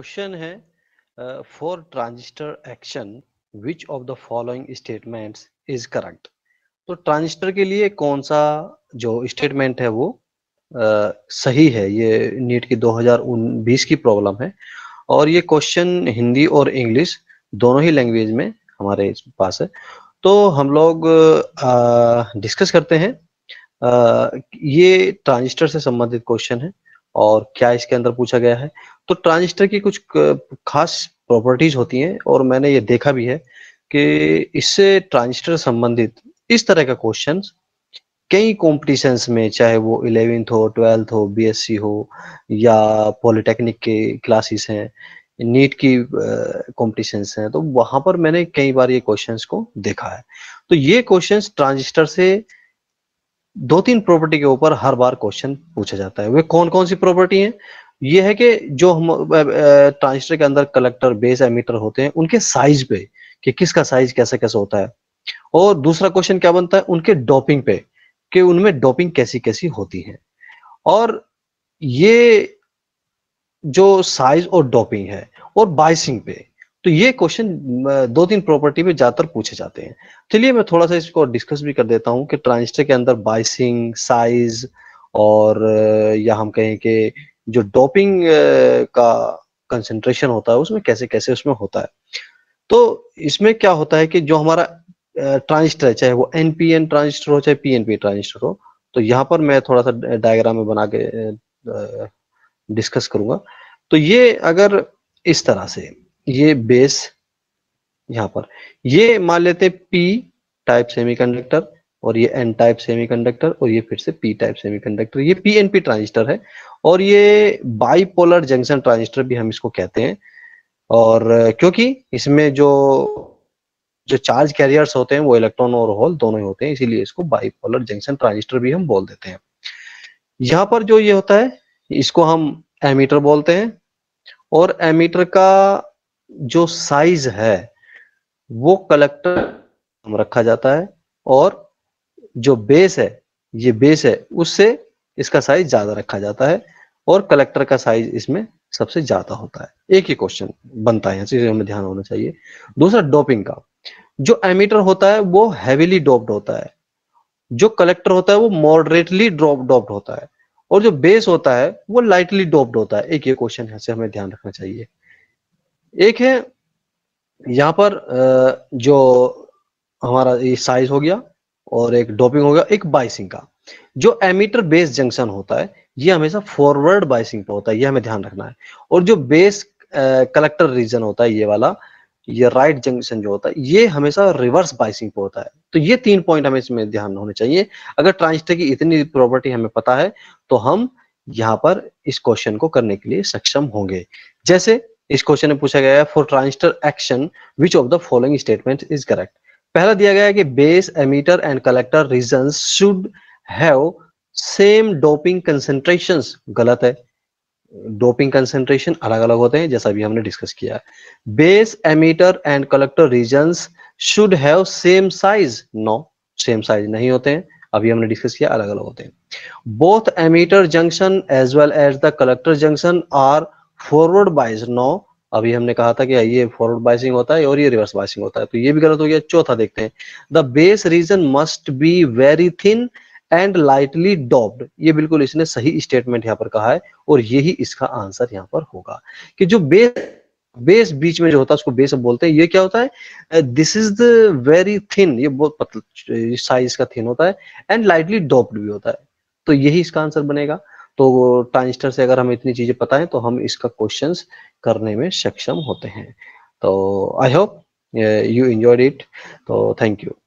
question है for transistor action which of the following statements is correct तो transistor के लिए कौन सा जो स्टेटमेंट है वो आ, uh, सही है ये नीट की 2020 की प्रॉब्लम है और ये क्वेश्चन हिंदी और इंग्लिश दोनों ही लैंग्वेज में हमारे पास है तो हम लोग डिस्कस uh, करते हैं आ, uh, ये ट्रांजिस्टर से संबंधित क्वेश्चन है और क्या इसके अंदर पूछा गया है तो ट्रांजिस्टर की कुछ खास प्रॉपर्टीज होती हैं और मैंने ये देखा भी है कि इससे ट्रांजिस्टर संबंधित इस तरह का क्वेश्चन कई कॉम्पिटिशन्स में चाहे वो इलेवेंथ हो ट्वेल्थ हो बीएससी हो या पॉलिटेक्निक के क्लासेस हैं नीट की कॉम्पिटिशन्स हैं तो वहां पर मैंने कई बार ये क्वेश्चंस को देखा है तो ये क्वेश्चंस ट्रांजिस्टर से दो तीन प्रॉपर्टी के ऊपर हर बार क्वेश्चन पूछा जाता है वे कौन कौन सी प्रॉपर्टी है ये है कि जो हम ट्रांजिस्टर के अंदर कलेक्टर बेस एमीटर होते हैं उनके साइज पे कि किसका साइज कैसे कैसे होता है और दूसरा क्वेश्चन क्या बनता है उनके डोपिंग पे कि उनमें डोपिंग कैसी कैसी होती है और ये जो साइज और डोपिंग है और बाइसिंग पे तो ये क्वेश्चन दो तीन प्रॉपर्टी पे ज्यादातर पूछे जाते हैं चलिए मैं थोड़ा सा इसको डिस्कस भी कर देता हूँ कि ट्रांजिस्टर के अंदर बाइसिंग साइज और या हम कहें कि जो डोपिंग का कंसेंट्रेशन होता है उसमें कैसे कैसे उसमें होता है तो इसमें क्या होता है कि जो हमारा ट्रांजिस्टर है चाहे वो एनपीएन ट्रांजिस्टर हो चाहे पीएनपी ट्रांजिस्टर हो तो यहाँ पर मैं थोड़ा सा डायग्राम में बना के डिस्कस करूंगा तो ये अगर इस तरह से ये बेस यहां पर ये मान लेते हैं पी टाइप सेमीकंडक्टर और ये एन टाइप सेमीकंडक्टर और ये फिर से पी टाइप सेमीकंडक्टर ये पी एन पी ट्रांजिस्टर है और ये बाईपोलर जंक्शन ट्रांजिस्टर भी हम इसको कहते हैं और क्योंकि इसमें जो जो चार्ज कैरियर्स होते हैं वो इलेक्ट्रॉन और होल दोनों ही होते हैं इसीलिए इसको बाईपोलर जंक्शन ट्रांजिस्टर भी हम बोल देते हैं यहां पर जो ये होता है इसको हम एमीटर बोलते हैं और एमीटर का जो साइज है वो कलेक्टर हम रखा जाता है और जो बेस है ये बेस है उससे इसका साइज ज्यादा रखा जाता है और कलेक्टर का साइज इसमें सबसे ज्यादा होता है एक ही क्वेश्चन बनता है यहाँ से हमें ध्यान होना चाहिए दूसरा डोपिंग का जो एमीटर होता है वो हैविली डोप्ड होता है जो कलेक्टर होता है वो मॉडरेटली ड्रॉप डॉप्ड होता है और जो बेस होता है वो लाइटली डोप्ड होता है एक ये क्वेश्चन है से हमें ध्यान रखना चाहिए एक है यहाँ पर जो हमारा ये साइज हो गया और एक डोपिंग हो गया एक बाइसिंग का जो एमीटर बेस जंक्शन होता है ये हमेशा फॉरवर्ड बाइसिंग पे होता है ये हमें ध्यान रखना है और जो बेस कलेक्टर रीजन होता है ये वाला ये राइट जंक्शन जो होता है ये हमेशा रिवर्स बाइसिंग पे होता है तो ये तीन पॉइंट हमें इसमें ध्यान होने चाहिए अगर ट्रांजिस्टर की इतनी प्रॉपर्टी हमें पता है तो हम यहाँ पर इस क्वेश्चन को करने के लिए सक्षम होंगे जैसे इस क्वेश्चन में पूछा गया है for transistor action which of the following statement is correct पहला दिया गया है कि base emitter and collector region should have same doping concentration गलत है डोपिंग कंसेंट्रेशन अलग अलग होते हैं जैसा भी हमने डिस्कस किया है base emitter and collector region should have same size no same size नहीं होते हैं अभी हमने डिस्कस किया अलग अलग होते हैं both emitter junction as well as the collector junction are forward bias no अभी हमने कहा था कि ये फॉरवर्ड बाइसिंग होता है और ये रिवर्स बाइसिंग होता है तो ये भी गलत हो गया चौथा देखते हैं the base region must be very thin and lightly doped ये बिल्कुल इसने सही स्टेटमेंट यहाँ पर कहा है और यही इसका आंसर यहाँ पर होगा कि जो बेस बेस बीच में जो होता है उसको बेस बोलते हैं ये क्या होता है this is the very thin ये बहुत पतला साइज का थिन होता है एंड लाइटली डॉप्ड भी होता है तो यही इसका आंसर बनेगा तो ट्रांजिस्टर से अगर हम इतनी चीजें पता है तो हम इसका क्वेश्चन करने में सक्षम होते हैं तो I hope you enjoyed it तो थैंक यू